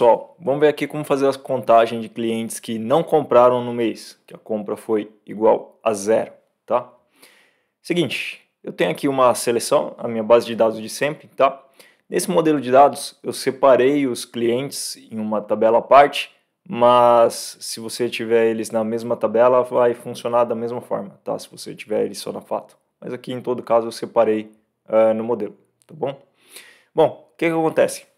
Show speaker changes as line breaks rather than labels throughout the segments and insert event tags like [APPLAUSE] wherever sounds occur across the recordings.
pessoal, vamos ver aqui como fazer as contagem de clientes que não compraram no mês, que a compra foi igual a zero, tá? Seguinte, eu tenho aqui uma seleção, a minha base de dados de sempre, tá? Nesse modelo de dados, eu separei os clientes em uma tabela à parte, mas se você tiver eles na mesma tabela, vai funcionar da mesma forma, tá? Se você tiver eles só na fato. Mas aqui, em todo caso, eu separei uh, no modelo, tá bom? Bom, o que, que acontece?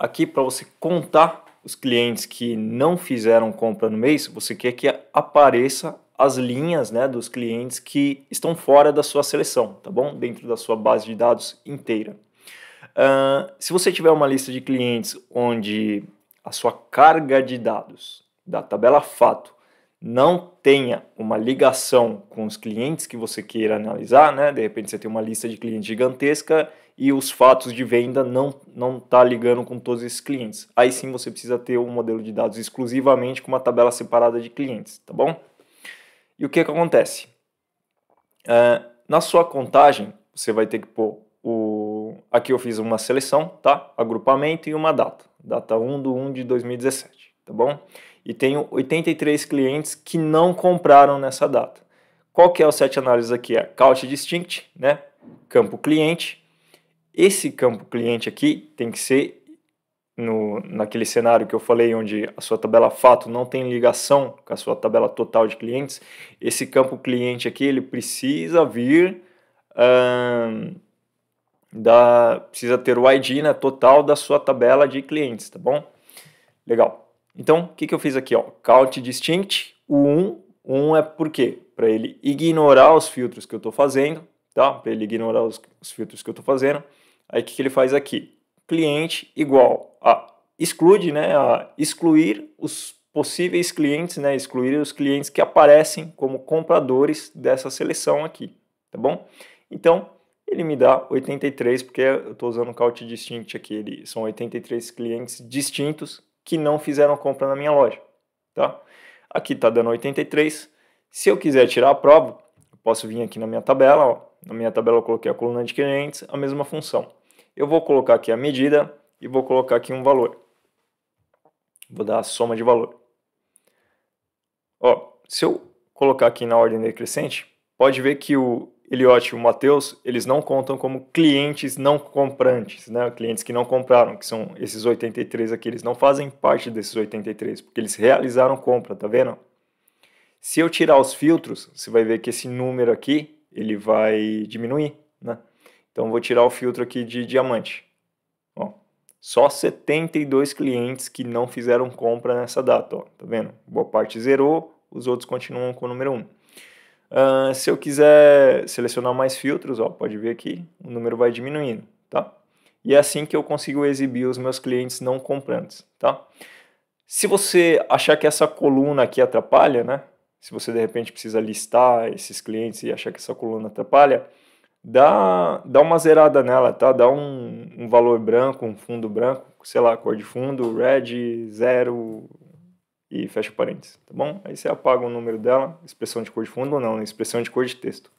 aqui para você contar os clientes que não fizeram compra no mês, você quer que apareça as linhas né, dos clientes que estão fora da sua seleção, tá bom? Dentro da sua base de dados inteira. Uh, se você tiver uma lista de clientes onde a sua carga de dados da tabela fato não tenha uma ligação com os clientes que você queira analisar, né? De repente você tem uma lista de clientes gigantesca e os fatos de venda não não tá ligando com todos esses clientes. Aí sim você precisa ter um modelo de dados exclusivamente com uma tabela separada de clientes, tá bom? E o que, que acontece? Uh, na sua contagem você vai ter que pôr o aqui eu fiz uma seleção, tá? Agrupamento e uma data, data 1 do 1 de 2017, tá bom? e tenho 83 clientes que não compraram nessa data. Qual que é o set análises aqui? É Couch Distinct, né? campo cliente. Esse campo cliente aqui tem que ser no, naquele cenário que eu falei, onde a sua tabela fato não tem ligação com a sua tabela total de clientes. Esse campo cliente aqui ele precisa vir hum, da, precisa ter o ID né, total da sua tabela de clientes, tá bom? Legal. Então, o que, que eu fiz aqui? Ó? Count distinct, o 1, 1 é por quê? Para ele ignorar os filtros que eu estou fazendo, tá? Para ele ignorar os, os, filtros que eu estou fazendo. Aí, o que, que ele faz aqui? Cliente igual a exclude, né? A excluir os possíveis clientes, né? Excluir os clientes que aparecem como compradores dessa seleção aqui, tá bom? Então, ele me dá 83, porque eu estou usando o Count Distinct aqui, ele, são 83 clientes distintos que não fizeram compra na minha loja. Tá? Aqui está dando 83. Se eu quiser tirar a prova, eu posso vir aqui na minha tabela. Ó. Na minha tabela eu coloquei a coluna de clientes, a mesma função. Eu vou colocar aqui a medida e vou colocar aqui um valor. Vou dar a soma de valor. Ó, se eu colocar aqui na ordem decrescente, pode ver que o Eliote e é o Matheus, eles não contam como clientes não comprantes, né? clientes que não compraram, que são esses 83 aqui, eles não fazem parte desses 83, porque eles realizaram compra, tá vendo? Se eu tirar os filtros, você vai ver que esse número aqui, ele vai diminuir, né? Então vou tirar o filtro aqui de diamante. Ó, só 72 clientes que não fizeram compra nessa data, ó, tá vendo? Boa parte zerou, os outros continuam com o número 1. Uh, se eu quiser selecionar mais filtros, ó, pode ver aqui, o número vai diminuindo, tá? E é assim que eu consigo exibir os meus clientes não comprantes, tá? Se você achar que essa coluna aqui atrapalha, né? Se você de repente precisa listar esses clientes e achar que essa coluna atrapalha, dá, dá uma zerada nela, tá? Dá um, um valor branco, um fundo branco, sei lá, cor de fundo, red, zero, e fecha parênteses, tá bom? Aí você apaga o número dela, expressão de cor de fundo ou não, né? expressão de cor de texto.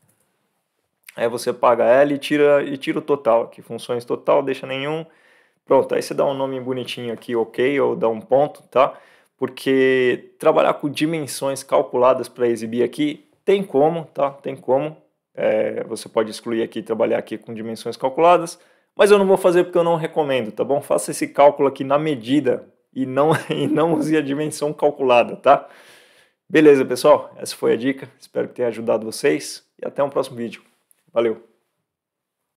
Aí você apaga ela e tira, e tira o total aqui, funções total, deixa nenhum. Pronto, aí você dá um nome bonitinho aqui, ok, ou dá um ponto, tá? Porque trabalhar com dimensões calculadas para exibir aqui, tem como, tá? Tem como. É, você pode excluir aqui, trabalhar aqui com dimensões calculadas, mas eu não vou fazer porque eu não recomendo, tá bom? Faça esse cálculo aqui na medida e não, [LAUGHS] e não use a dimensão calculada, tá? Beleza, pessoal? Essa foi a dica. Espero que tenha ajudado vocês e até um próximo vídeo. Valeu!